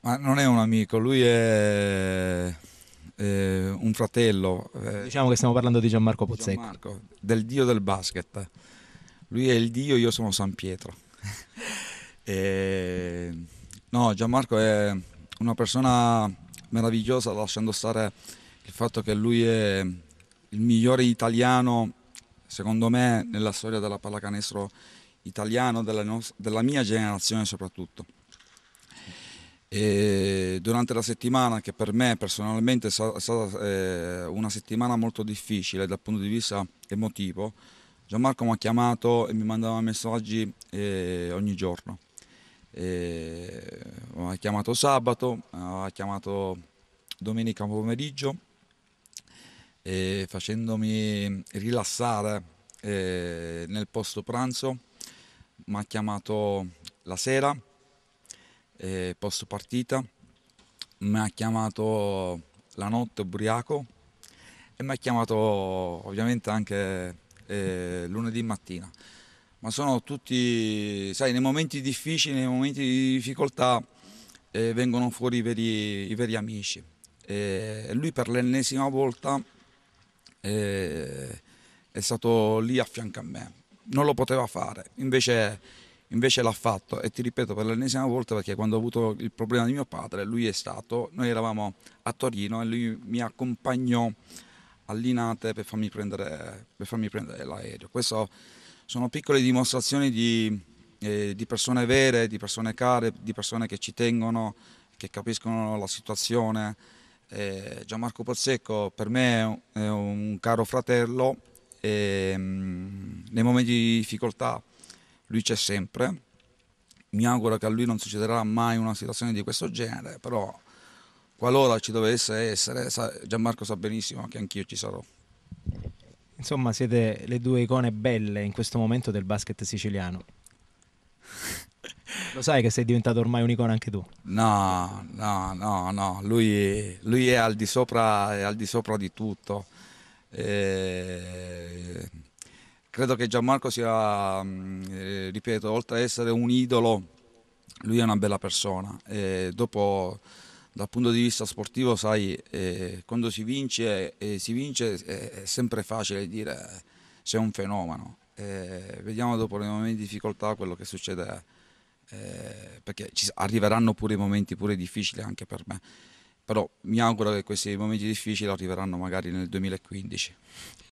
Ma non è un amico, lui è, è un fratello. Eh. Diciamo che stiamo parlando di Gianmarco Pozzecco. Gianmarco, del dio del basket. Lui è il dio, io sono San Pietro. e... No, Gianmarco è una persona meravigliosa, lasciando stare il fatto che lui è il migliore italiano, secondo me, nella storia della pallacanestro italiano, della, della mia generazione soprattutto. E durante la settimana che per me personalmente è stata eh, una settimana molto difficile dal punto di vista emotivo, Gianmarco mi ha chiamato e mi mandava messaggi eh, ogni giorno. E mi ha chiamato sabato, mi ha chiamato domenica pomeriggio e facendomi rilassare eh, nel posto pranzo, mi ha chiamato la sera eh, post partita, mi ha chiamato la notte ubriaco e mi ha chiamato ovviamente anche eh, lunedì mattina. Ma sono tutti, sai, nei momenti difficili, nei momenti di difficoltà eh, vengono fuori i veri, i veri amici. E lui per l'ennesima volta eh, è stato lì a fianco a me. Non lo poteva fare, invece invece l'ha fatto e ti ripeto per l'ennesima volta perché quando ho avuto il problema di mio padre lui è stato, noi eravamo a Torino e lui mi accompagnò all'Inate per farmi prendere, per farmi prendere l'aereo. Queste sono piccole dimostrazioni di, eh, di persone vere, di persone care, di persone che ci tengono, che capiscono la situazione. Eh, Gianmarco Pozzecco per me è un caro fratello e, mm, nei momenti di difficoltà lui c'è sempre. Mi auguro che a lui non succederà mai una situazione di questo genere, però qualora ci dovesse essere, Gianmarco sa benissimo che anch'io ci sarò. Insomma, siete le due icone belle in questo momento del basket siciliano. Lo sai che sei diventato ormai un'icona anche tu? No, no, no, no. Lui, lui è, al sopra, è, al di sopra, di tutto. Eh, credo che Gianmarco sia, mm, eh, ripeto, oltre ad essere un idolo, lui è una bella persona. E dopo, dal punto di vista sportivo, sai, eh, quando si vince, eh, si vince eh, è sempre facile dire eh, sei un fenomeno. vediamo dopo nei momenti di difficoltà quello che succede, perché ci arriveranno pure i momenti pure difficili anche per me. Però mi auguro che questi momenti difficili arriveranno magari nel 2015.